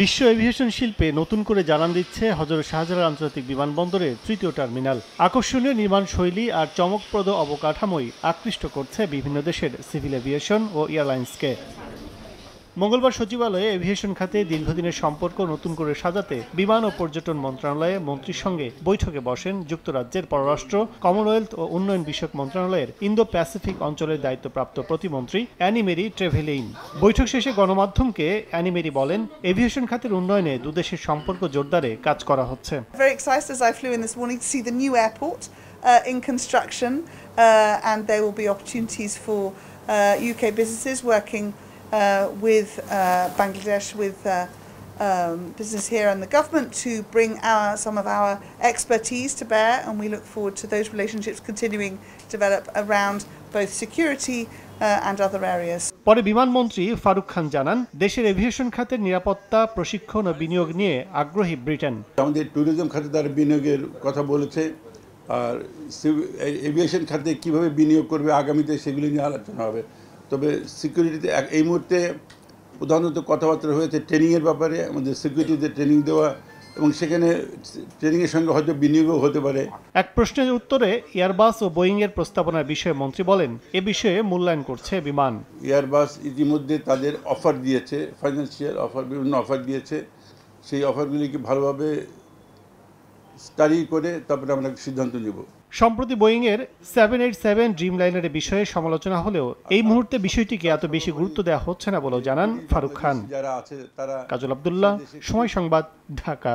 বিশ্ব এভিয়েশন শিল্পে নতুন করে জানান দিচ্ছে হজরত শাহজালাল আন্তর্জাতিক বিমানবন্দরের তৃতীয় টার্মিনাল আকর্ষণীয় নির্মাণ শৈলী আর চমকপ্রদ অবকাঠামোই আকৃষ্ট করছে বিভিন্ন দেশের সিভিল এভিয়েশন ও এয়ারলাইন্সকে মঙ্গলবার সচিবালয়ে এভিয়েশন খাতে দীর্ঘদিনের সম্পর্ক নতুন করে সাজাতে বিমান ও পর্যটন মন্ত্রণালয়ে মন্ত্রীর সঙ্গে বৈঠকে বসেন যুক্তরাজ্যের পররাষ্ট্র কমনওয়েলথ ও উন্নয়ন বিষয়ক মন্ত্রণালয়ের ইন্দো প্যাসিফিক অঞ্চলের দায়িত্বপ্রাপ্ত প্রতিমন্ত্রী অ্যানিমেরি ট্রেভেলিন বৈঠক শেষে গণমাধ্যমকে অ্যানিমেরি বলেন এভিয়েশন খাতের উন্নয়নে দুদেশের সম্পর্ক জোরদারে কাজ করা হচ্ছে Uh, in construction, uh, and there will be opportunities for uh, UK businesses working uh, with uh, Bangladesh, with uh, um, business here and the government to bring our, some of our expertise to bear, and we look forward to those relationships continuing to develop around both security uh, and other areas. পরে বিমানমন্ত্রী ফারুক খান জানান দেশের aviation খাতের নিরাপত্তা প্রশিক্ষণ ও বিনিয়োগ নিয়ে আগ্রহী Britain আমাদের ট্যুরিজম খাতে তার বিনিয়োগের কথা বলেছে আর এভিয়েশন খাতে কিভাবে বিনিয়োগ করবে আগামীতে সেগুলি নিয়ে আলোচনা হবে তবে সিকিউরিটিতে এই মুহূর্তে প্রধানত কথাবার্তা হয়েছে ট্রেনিংয়ের ব্যাপারে আমাদের সিকিউরিটিতে ট্রেনিং দেওয়া এবং সেখানে ট্রেনিংয়ের সঙ্গে হয়তো বিনিয়োগও হতে পারে এক প্রশ্নের উত্তরে এয়ারবাস ও বোয়িংয়ের প্রস্তাবনার বিষয়ে মন্ত্রী বলেন এ বিষয়ে মূল্যায়ন করছে বিমান এয়ারবাস ইতিমধ্যে তাদের অফার দিয়েছে ফাইন্যান্সিয়াল অফার বিভিন্ন অফার দিয়েছে সেই অফারগুলিকে ভালোভাবে স্টাডি করে তারপরে আমরা সিদ্ধান্ত নেব সম্প্রতি বোয়িংয়ের সেভেন এইট সেভেন ড্রিম লাইনের বিষয়ে সমালোচনা হলেও এই মুহূর্তে বিষয়টিকে এত বেশি গুরুত্ব দেওয়া হচ্ছে না বলেও জানান ফারুক খান কাজল আবদুল্লাহ সময় সংবাদ ঢাকা